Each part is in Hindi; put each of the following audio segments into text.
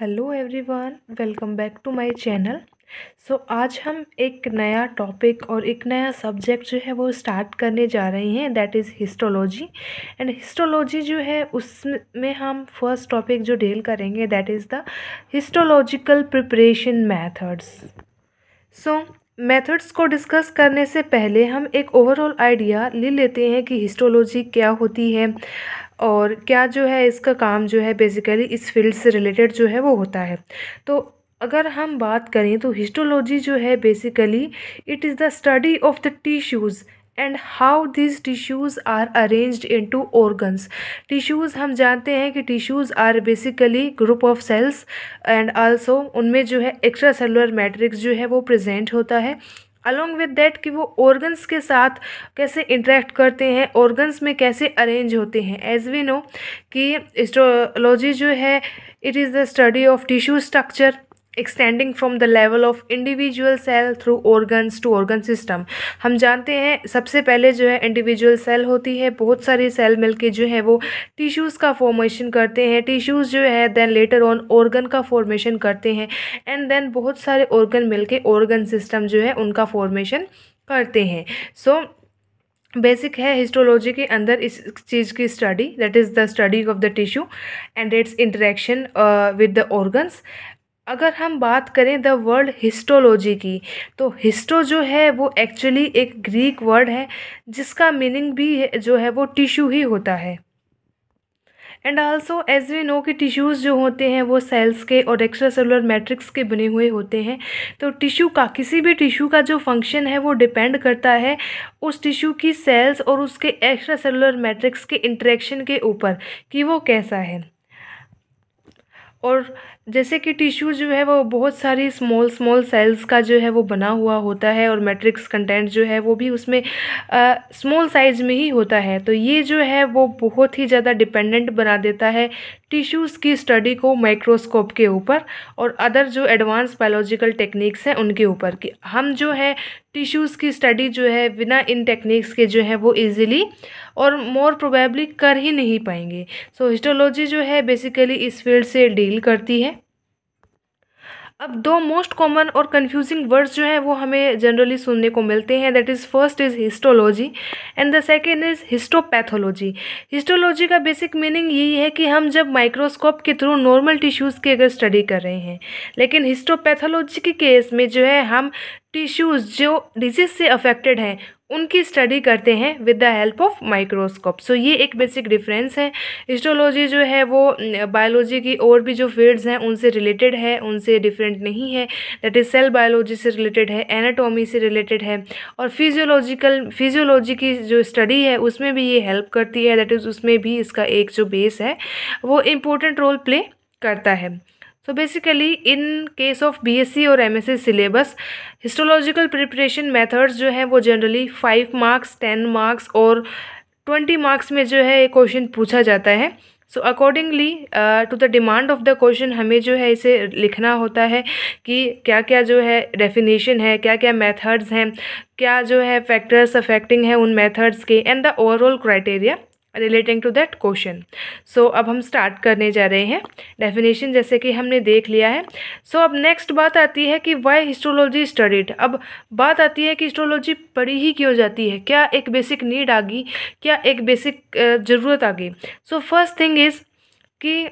hello everyone welcome back to my channel so आज हम एक नया टॉपिक और एक नया सब्जेक्ट जो है वो स्टार्ट करने जा रहे हैं that is histology and histology जो है उसमें हम फर्स्ट टॉपिक जो डील करेंगे that is the histological preparation methods so methods को डिस्कस करने से पहले हम एक ओवरऑल आइडिया ले लेते हैं कि हिस्टोलॉजी क्या होती है और क्या जो है इसका काम जो है बेसिकली इस फील्ड से रिलेटेड जो है वो होता है तो अगर हम बात करें तो हिस्टोलॉजी जो है basically it is the study of the tissues and how these tissues are arranged into organs tissues हम जानते हैं कि tissues are basically group of cells and also उनमें जो है एक्स्ट्रा सेलुलर मैट्रिक्स जो है वो प्रेजेंट होता है अलॉन्ग विद डैट कि वो ऑर्गन्स के साथ कैसे इंटरेक्ट करते हैं ऑर्गन्स में कैसे अरेंज होते हैं एज वी नो कि एस्ट्रोलॉजी जो है it is the study of tissue structure extending from the level of individual cell through organs to organ system हम जानते हैं सबसे पहले जो है इंडिविजुअल सेल होती है बहुत सारी सेल मिलके जो है वो टिश्यूज़ का फॉर्मेशन करते हैं टिश्यूज़ जो है देन लेटर ऑन ऑर्गन का फॉर्मेशन करते हैं एंड देन बहुत सारे ऑर्गन मिलके ऑर्गन सिस्टम जो है उनका फॉर्मेशन करते हैं सो so, बेसिक है हिस्टोलॉजी के अंदर इस चीज़ की study that is the study of the tissue and its interaction with the organs अगर हम बात करें द वर्ल्ड हिस्टोलॉजी की तो हिस्टो जो है वो एक्चुअली एक ग्रीक वर्ड है जिसका मीनिंग भी जो है वो टिश्यू ही होता है and also as we know कि टिश्यूज़ जो होते हैं वो सेल्स के और एक्स्ट्रा सेलुलर मैट्रिक्स के बने हुए होते हैं तो टिश्यू का किसी भी टिश्यू का जो फंक्शन है वो डिपेंड करता है उस टिश्यू की सेल्स और उसके एक्स्ट्रा सेलुलर मैट्रिक्स के इंट्रैक्शन के ऊपर कि वो कैसा है और जैसे कि टिश्यू जो है वो बहुत सारी स्मॉल स्मॉल सेल्स का जो है वो बना हुआ होता है और मैट्रिक्स कंटेंट जो है वो भी उसमें स्मॉल साइज में ही होता है तो ये जो है वो बहुत ही ज़्यादा डिपेंडेंट बना देता है टिश्यूज़ की स्टडी को माइक्रोस्कोप के ऊपर और अदर जो एडवांस बायोलॉजिकल टेक्निक्स हैं उनके ऊपर कि हम जो है टिश्यूज़ की स्टडी जो है बिना इन टेक्निक्स के जो है वो इजीली और मोर प्रोबेबली कर ही नहीं पाएंगे सो so, हिस्टोलॉजी जो है बेसिकली इस फील्ड से डील करती है अब दो मोस्ट कॉमन और कंफ्यूजिंग वर्ड्स जो हैं वो हमें जनरली सुनने को मिलते हैं that is first is histology and the second is histopathology histology का बेसिक मीनिंग यही है कि हम जब माइक्रोस्कोप के थ्रू नॉर्मल टिश्यूज़ की अगर स्टडी कर रहे हैं लेकिन हिस्टोपैथोलॉजी के केस में जो है हम टिश्यूज़ जो डिजीज़ से अफेक्टेड हैं उनकी स्टडी करते हैं with the help of microscope so ये एक बेसिक डिफरेंस है हिस्टोलॉजी जो है वो बायोलॉजी की और भी जो फील्ड्स हैं उनसे रिलेटेड है उनसे डिफरेंट नहीं है दैट इज़ सेल बायोलॉजी से रिलेटेड है एनाटॉमी से रिलेटेड है और फिजियोलॉजिकल फिजियोलॉजी की जो स्टडी है उसमें भी ये हेल्प करती है दैट इज़ उसमें भी इसका एक जो बेस है वो इम्पोर्टेंट रोल प्ले करता है so basically in case of BSc और MSc syllabus histological preparation methods जो हैं वो generally five marks ten marks और ट्वेंटी मार्क्स में जो है ये क्वेश्चन पूछा जाता है so accordingly to the demand of the question हमें जो है इसे लिखना होता है कि क्या क्या जो है डेफिनेशन है क्या क्या मेथड्स हैं क्या जो है फैक्टर्स अफेक्टिंग है उन मेथड्स के and the overall criteria relating to that question so अब हम स्टार्ट करने जा रहे हैं डेफिनेशन जैसे कि हमने देख लिया है सो so, अब नेक्स्ट बात आती है कि वाई हिस्ट्रोलॉजी स्टडीड अब बात आती है कि हिस्ट्रोलॉजी पढ़ी ही क्यों जाती है क्या एक बेसिक नीड आ गई क्या एक बेसिक ज़रूरत आ गई सो फर्स्ट थिंग इज़ कि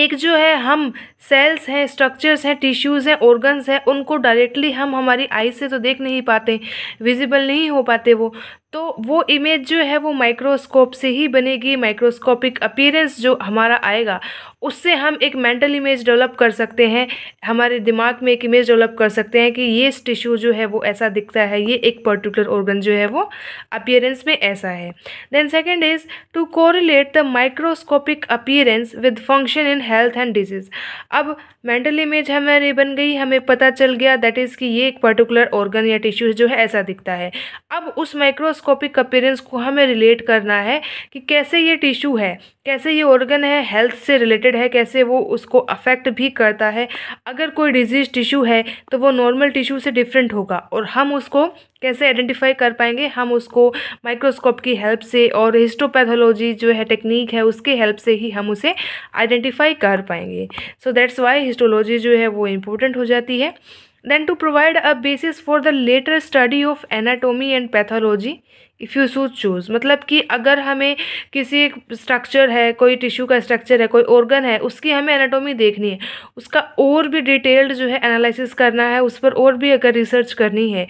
एक जो है हम सेल्स हैं स्ट्रक्चर्स हैं टिश्यूज़ हैं ऑर्गन्स हैं उनको डायरेक्टली हम हमारी आई से तो देख नहीं पाते विजिबल नहीं हो पाते वो तो वो इमेज जो है वो माइक्रोस्कोप से ही बनेगी माइक्रोस्कोपिक अपीयरेंस जो हमारा आएगा उससे हम एक मेंटल इमेज डेवलप कर सकते हैं हमारे दिमाग में एक इमेज डेवलप कर सकते हैं कि ये टिश्यू जो है वो ऐसा दिखता है ये एक पर्टिकुलर ऑर्गन जो है वो अपीयरेंस में ऐसा है then second is to correlate the microscopic appearance with function in health and disease अब मेंटल इमेज हमारी बन गई हमें पता चल गया दैट इज़ कि ये एक पर्टिकुलर ऑर्गन या टिश्यू जो है ऐसा दिखता है अब उस माइक्रोस माइक्रोस्कोपिक अपेरेंस को हमें रिलेट करना है कि कैसे ये टिश्यू है कैसे ये ऑर्गन है हेल्थ से रिलेटेड है कैसे वो उसको अफेक्ट भी करता है अगर कोई डिजीज टिश्यू है तो वो नॉर्मल टिश्यू से डिफरेंट होगा और हम उसको कैसे आइडेंटिफाई कर पाएंगे हम उसको माइक्रोस्कोप की हेल्प से और हिस्टोपैथोलॉजी जो है टेक्निक है उसके हेल्प से ही हम उसे आइडेंटिफाई कर पाएंगे सो दैट्स वाई हिस्टोलॉजी जो है वो इम्पोर्टेंट हो जाती है then to provide a basis for the later study of anatomy and pathology if you choose choose मतलब कि अगर हमें किसी एक स्ट्रक्चर है कोई टिश्यू का स्ट्रक्चर है कोई ऑर्गन है उसकी हमें एनाटोमी देखनी है उसका और भी डिटेल्ड जो है एनालिसिस करना है उस पर और भी अगर रिसर्च करनी है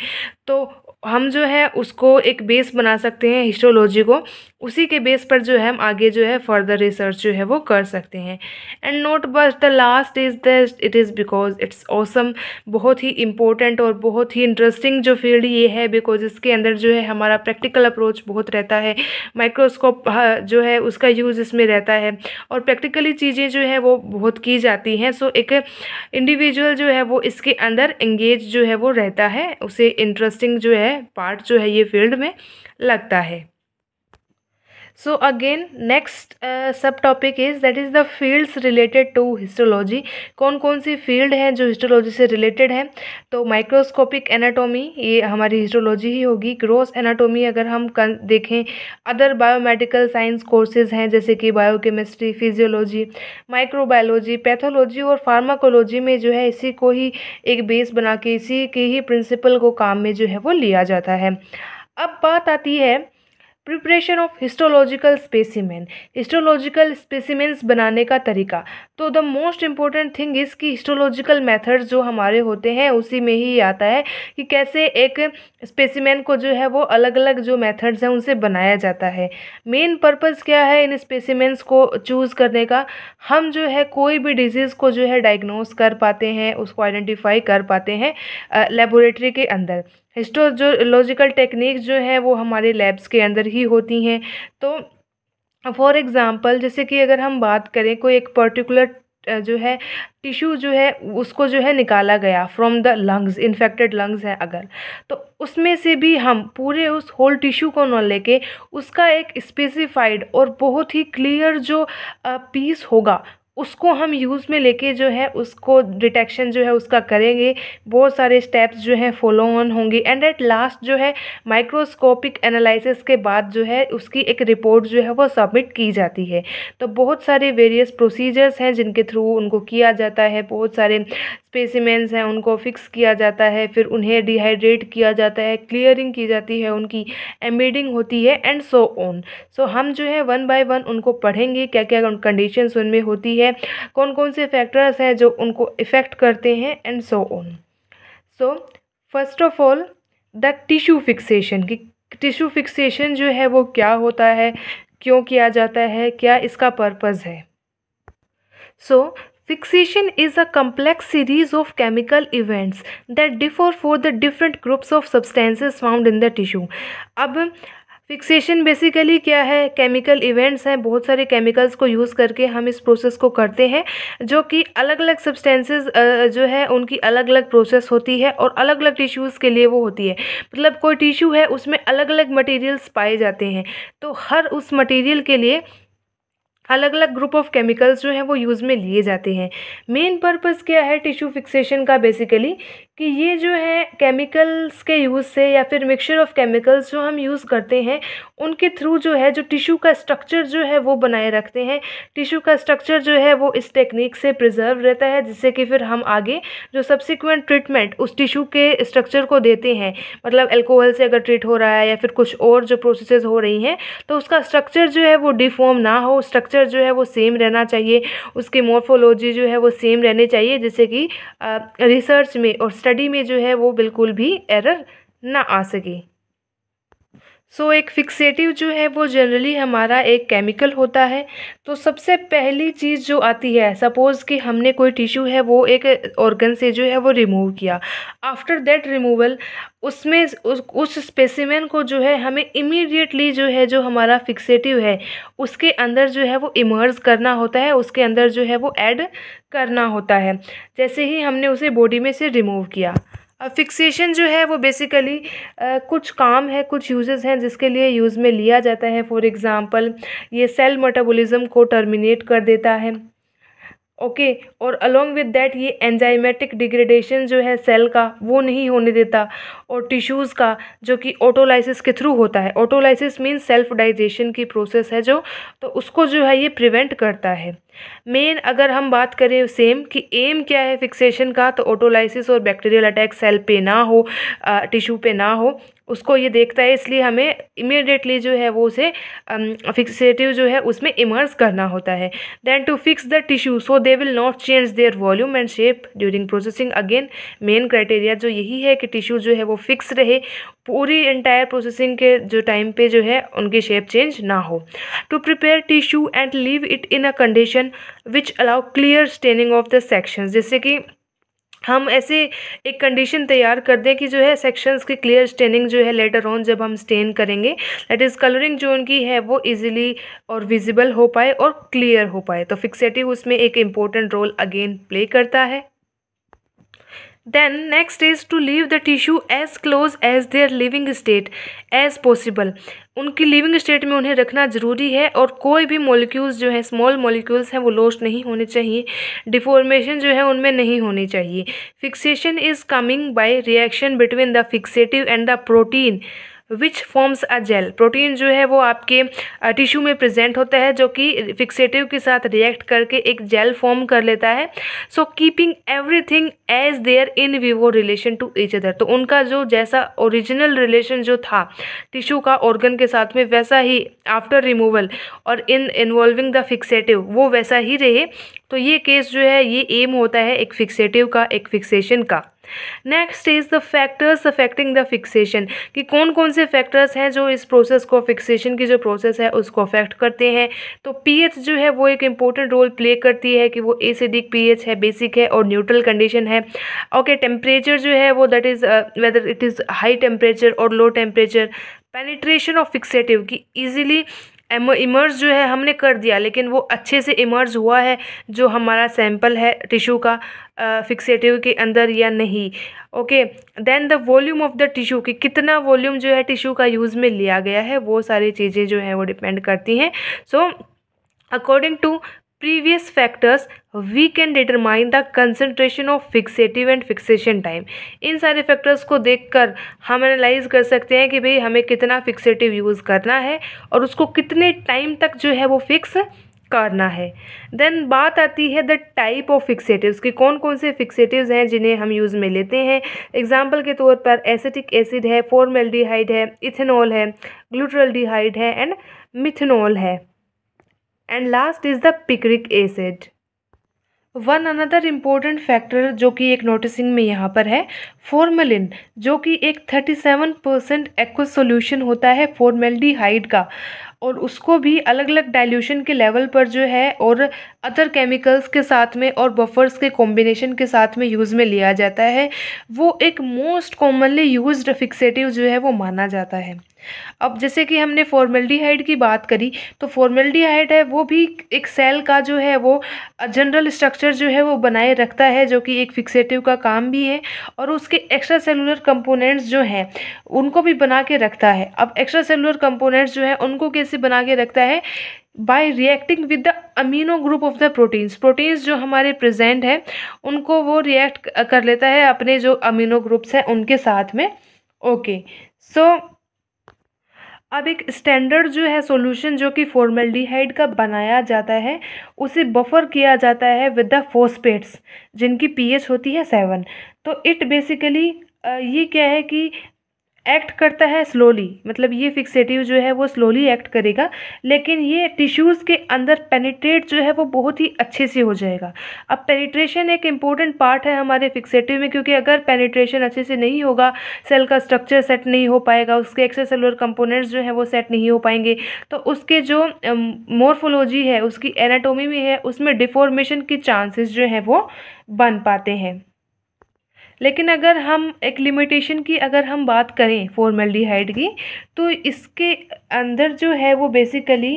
तो हम जो है उसको एक बेस बना सकते हैं हिस्ट्रोलॉजी को उसी के बेस पर जो है हम आगे जो है फर्दर रिसर्च जो है वो कर सकते हैं एंड नोट बस the last is the it is because it's awesome बहुत ही इम्पोर्टेंट और बहुत ही इंटरेस्टिंग जो फील्ड ये है बिकॉज इसके अंदर जो है हमारा प्रैक्टिकल अप्रोच बहुत रहता है माइक्रोस्कोप हाँ, जो है उसका यूज़ इसमें रहता है और प्रैक्टिकली चीज़ें जो है वो बहुत की जाती हैं सो so, एक इंडिविजुअल जो है वो इसके अंदर इंगेज जो है वो रहता है उसे इंटरेस्टिंग जो है पार्ट जो है ये फील्ड में लगता है so again next subtopic is that is the fields related to histology कौन कौन सी फील्ड हैं जो हिस्टोलॉजी से रिलेटेड हैं तो माइक्रोस्कोपिक एनाटोमी ये हमारी हिस्टोलॉजी ही होगी ग्रोस एनाटोमी अगर हम देखें अदर बायोमेडिकल साइंस कोर्सेज हैं जैसे कि biochemistry physiology microbiology pathology और फार्माकोलॉजी में जो है इसी को ही एक बेस बना के इसी के ही प्रिंसिपल को काम में जो है वो लिया जाता है अब बात आती है preparation of histological specimen histological specimens बनाने का तरीका तो the most important thing is कि हिस्टोलॉजिकल मेथड्स जो हमारे होते हैं उसी में ही आता है कि कैसे एक स्पेसिमेन को जो है वो अलग अलग जो मेथड्स हैं उनसे बनाया जाता है मेन पर्पज़ क्या है इन स्पेसिमेंस को चूज़ करने का हम जो है कोई भी डिजीज़ को जो है डायग्नोज कर पाते हैं उसको आइडेंटिफाई कर पाते हैं लेबोरेटरी के अंदर हिस्टोलॉजिकल टेक्निक जो है वो हमारे लैब्स के अंदर ही होती हैं तो फॉर एग्ज़ाम्पल जैसे कि अगर हम बात करें कोई एक पर्टिकुलर जो है टिश्यू जो है उसको जो है निकाला गया from the lungs infected lungs है अगर तो उसमें से भी हम पूरे उस होल टिश्यू को न लेके उसका एक स्पेसिफाइड और बहुत ही क्लियर जो पीस होगा उसको हम यूज़ में लेके जो है उसको डिटेक्शन जो है उसका करेंगे बहुत सारे स्टेप्स जो है फॉलो ऑन होंगे एंड एट लास्ट जो है माइक्रोस्कोपिक एनालिसिस के बाद जो है उसकी एक रिपोर्ट जो है वो सबमिट की जाती है तो बहुत सारे वेरियस प्रोसीजर्स हैं जिनके थ्रू उनको किया जाता है बहुत सारे स्पेसिमेंस हैं उनको फ़िक्स किया जाता है फिर उन्हें डिहाइड्रेट किया जाता है क्लियरिंग की जाती है उनकी एम्बेडिंग होती है एंड सो ऑन सो हम जो है वन बाय वन उनको पढ़ेंगे क्या क्या कंडीशन उनमें होती है कौन कौन से फैक्टर्स हैं जो उनको इफ़ेक्ट करते हैं and so on so first of all the tissue fixation कि टिश्यू फिक्सेशन जो है वो क्या होता है क्यों किया जाता है क्या इसका पर्पज़ है so fixation is a complex series of chemical events that differ for the different groups of substances found in the tissue अब फिक्सेशन बेसिकली क्या है केमिकल इवेंट्स हैं बहुत सारे केमिकल्स को यूज़ करके हम इस प्रोसेस को करते हैं जो कि अलग अलग सब्सटेंसेस जो है उनकी अलग अलग प्रोसेस होती है और अलग अलग टिश्यूज़ के लिए वो होती है मतलब कोई टिश्यू है उसमें अलग अलग मटेरियल्स पाए जाते हैं तो हर उस मटेरियल के लिए अलग अलग ग्रुप ऑफ केमिकल्स जो हैं वो यूज़ में लिए जाते हैं मेन पर्पज़ क्या है टिश्यू फिक्सेशन का बेसिकली कि ये जो है केमिकल्स के यूज़ से या फिर मिक्सचर ऑफ़ केमिकल्स जो हम यूज़ करते हैं उनके थ्रू जो है जो टिश्यू का स्ट्रक्चर जो है वो बनाए रखते हैं टिश्यू का स्ट्रक्चर जो है वो इस टेक्निक से प्रिजर्व रहता है जिससे कि फिर हम आगे जो सब्सिक्वेंट ट्रीटमेंट उस टिश्यू के स्ट्रक्चर को देते हैं मतलब एल्कोहल से अगर ट्रीट हो रहा है या फिर कुछ और जो प्रोसेस हो रही हैं तो उसका स्ट्रक्चर जो है वो डिफॉर्म ना हो स्ट्रक्चर जो है वो सेम रहना चाहिए उसकी मोर्फोलॉजी जो है वो सेम रहनी चाहिए जैसे कि रिसर्च में और स्टडी में जो है वो बिल्कुल भी एरर ना आ सके सो so, एक फिक्सेटिव जो है वो जनरली हमारा एक केमिकल होता है तो सबसे पहली चीज़ जो आती है सपोज़ कि हमने कोई टिश्यू है वो एक ऑर्गन से जो है वो रिमूव किया आफ्टर दैट रिमूवल उसमें उस उस स्पेसिमेन को जो है हमें इमीडिएटली जो है जो हमारा फिक्सेटिव है उसके अंदर जो है वो इमर्ज करना होता है उसके अंदर जो है वो एड करना होता है जैसे ही हमने उसे बॉडी में से रिमूव किया फ़िक्सेशन जो है वो बेसिकली कुछ काम है कुछ यूजेज़ हैं जिसके लिए यूज़ में लिया जाता है फ़ॉर एग्ज़ाम्पल ये सेल मेटाबॉलिज़्म को टर्मिनेट कर देता है ओके और अलोंग विद डैट ये एंजाइमेटिक डिग्रेडेशन जो है सेल का वो नहीं होने देता और टिश्यूज़ का जो कि ऑटोलाइसिस के थ्रू होता है ऑटोलाइसिस मीन सेल्फ डाइजेशन की प्रोसेस है जो तो उसको जो है ये प्रिवेंट करता है मेन अगर हम बात करें सेम कि एम क्या है फिक्सेशन का तो ऑटोलाइसिस और बैक्टीरियल अटैक सेल पे ना हो टिश्यू पे ना हो उसको ये देखता है इसलिए हमें इमिडिएटली जो है वो उसे फिक्सेटिव जो है उसमें इमर्स करना होता है then to fix the tissue so they will not change their volume and shape during processing again main criteria जो यही है कि टिश्यू जो है वो फिक्स रहे पूरी एंटायर प्रोसेसिंग के जो टाइम पे जो है उनकी शेप चेंज ना हो to prepare tissue and leave it in a condition which allow clear staining of the sections जैसे कि हम ऐसे एक कंडीशन तैयार कर दें कि जो है सेक्शंस की क्लियर स्टेनिंग जो है लेटर ऑन जब हम स्टेन करेंगे दैट इज़ कलरिंग जो उनकी है वो इजीली और विजिबल हो पाए और क्लियर हो पाए तो फिक्सेटिव उसमें एक इम्पॉर्टेंट रोल अगेन प्ले करता है then next is to leave the tissue as close as their living state as possible उनकी लिविंग स्टेट में उन्हें रखना ज़रूरी है और कोई भी मॉलिक्यूल्स जो है स्मॉल मॉलिक्यूल्स हैं वो लॉस्ट नहीं होने चाहिए डिफॉर्मेशन जो है उनमें नहीं होनी चाहिए fixation is coming by reaction between the fixative and the protein which forms a gel protein जो है वो आपके टिश्यू में प्रेजेंट होता है जो कि फिक्सेटिव के साथ रिएक्ट करके एक जेल फॉर्म कर लेता है so keeping everything as there in vivo relation to each other तो उनका जो जैसा ओरिजिनल रिलेशन जो था टिश्यू का ऑर्गन के साथ में वैसा ही आफ्टर रिमूवल और इन इन्वॉल्विंग द फिक्सेटिव वो वैसा ही रहे तो ये केस जो है ये एम होता है एक फिक्सेटिव का एक फिक्सेशन का next is the factors affecting the fixation कि कौन कौन से फैक्टर्स हैं जो इस प्रोसेस को फिक्सेशन की जो प्रोसेस है उसको अफेक्ट करते हैं तो पीएच जो है वो एक इंपॉर्टेंट रोल प्ले करती है कि वो एसिडिक पीएच है बेसिक है और न्यूट्रल कंडीशन है ओके टेम्परेचर जो है वो that is whether it is high temperature और low temperature penetration of fixative कि इजीली इमर्ज जो है हमने कर दिया लेकिन वो अच्छे से इमर्ज हुआ है जो हमारा सैम्पल है टिशू का फिक्सेटिव के अंदर या नहीं okay then the volume of the tissue कि कितना वॉल्यूम जो है टिशू का यूज़ में लिया गया है वो सारी चीज़ें जो हैं वो डिपेंड करती हैं so according to previous factors we can determine the concentration of fixative and fixation time इन सारे फैक्टर्स को देखकर हम एनालाइज़ कर सकते हैं कि भाई हमें कितना फिक्सेटिव यूज़ करना है और उसको कितने टाइम तक जो है वो फ़िक्स करना है देन बात आती है द टाइप ऑफ फिक्सेटिव्स कि कौन कौन से फिक्सेटिव्स हैं जिन्हें हम यूज़ में लेते हैं एग्जाम्पल के तौर पर एसिटिक एसिड है फॉर्मेल्डिहाइड है इथेनॉल है ग्लूट्रलडिहाइड है एंड मिथेनॉल है and last is the picric acid one another important factor जो कि एक नोटिसिंग में यहाँ पर है फॉर्मेलिन जो कि एक thirty seven percent aqueous solution होता है फॉर्मेल्डिहाइड का और उसको भी अलग अलग डाइल्यूशन के लेवल पर जो है और अदर केमिकल्स के साथ में और बफर्स के कॉम्बिनेशन के साथ में यूज़ में लिया जाता है वो एक मोस्ट कॉमनली यूज फिक्सेटिव जो है वो माना जाता है अब जैसे कि हमने फॉर्मेल्डिहाइड की बात करी तो फॉर्मेल्डिहाइड है वो भी एक सेल का जो है वो जनरल स्ट्रक्चर जो है वो बनाए रखता है जो कि एक फिक्सेटिव का काम भी है और उसके एक्स्ट्रा सेलुलर कंपोनेंट्स जो हैं उनको भी बना के रखता है अब एक्स्ट्रा सेलुलर कंपोनेंट्स जो है उनको कैसे बना के रखता है By reacting with the amino group of the proteins proteins जो हमारे present हैं उनको वो रिएक्ट कर लेता है अपने जो अमीनो ग्रुप्स हैं उनके साथ में ओके सो अब एक स्टैंडर्ड जो है सॉल्यूशन जो कि फॉर्मेल्डिहाइड का बनाया जाता है उसे बफर किया जाता है विद द फोस्पेट्स जिनकी पीएच होती है सेवन तो इट बेसिकली ये क्या है कि एक्ट करता है स्लोली मतलब ये फिक्सेटिव जो है वो स्लोली एक्ट करेगा लेकिन ये टिश्यूज़ के अंदर पेनिट्रेट जो है वो बहुत ही अच्छे से हो जाएगा अब पेनिट्रेशन एक इम्पॉर्टेंट पार्ट है हमारे फिक्सेटिव में क्योंकि अगर पेनिट्रेशन अच्छे से नहीं होगा सेल का स्ट्रक्चर सेट नहीं हो पाएगा उसके एक्स्ट्रा कंपोनेंट्स जो है वो सेट नहीं हो पाएंगे तो उसके जो मोर्फोलॉजी है उसकी एनाटोमी में है उसमें डिफॉर्मेशन के चांसेस जो है वो बन पाते हैं लेकिन अगर हम एक लिमिटेशन की अगर हम बात करें फॉर्मेल्डिहाइड की तो इसके अंदर जो है वो बेसिकली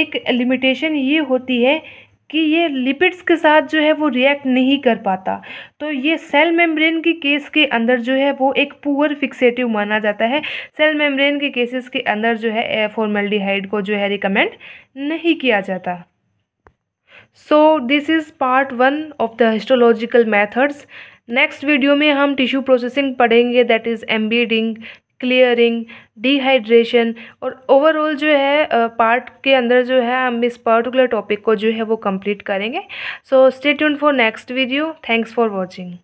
एक लिमिटेशन ये होती है कि ये लिपिड्स के साथ जो है वो रिएक्ट नहीं कर पाता तो ये सेल मेम्ब्रेन की केस के अंदर जो है वो एक पुअर फिक्सेटिव माना जाता है सेल मेम्ब्रेन के केसेस के अंदर जो है फॉर्मेल्डिहाइड को जो है रिकमेंड नहीं किया जाता so this is part one of the histological methods next video में हम टिश्यू प्रोसेसिंग पढ़ेंगे that is embedding clearing dehydration और ओवरऑल जो है पार्ट uh, के अंदर जो है हम इस पर्टिकुलर टॉपिक को जो है वो कंप्लीट करेंगे so stay tune for next video thanks for watching